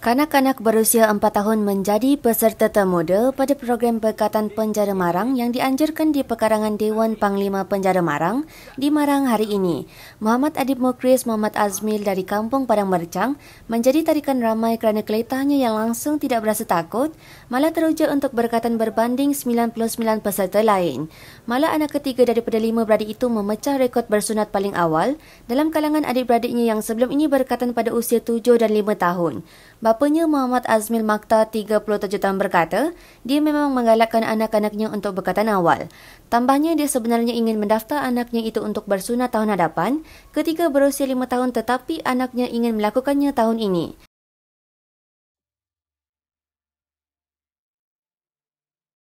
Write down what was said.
Kanak-kanak berusia 4 tahun menjadi peserta termuda pada program Pekatan Penjara Marang yang dianjurkan di Pekarangan Dewan Panglima Penjara Marang di Marang hari ini. Muhammad Adib Mukris Muhammad Azmil dari Kampung Padang Mercang menjadi tarikan ramai kerana keletahnya yang langsung tidak berasa takut, malah teruja untuk berkatan berbanding 99 peserta lain. Malah anak ketiga daripada lima beradik itu memecah rekod bersunat paling awal dalam kalangan adik-beradiknya yang sebelum ini berkatan pada usia 7 dan 5 5 tahun. Bapanya Muhammad Azmil Makta 37 tahun berkata, dia memang menggalakkan anak-anaknya untuk berkatan awal. Tambahnya dia sebenarnya ingin mendaftar anaknya itu untuk bersunat tahun hadapan ketika berusia 5 tahun tetapi anaknya ingin melakukannya tahun ini.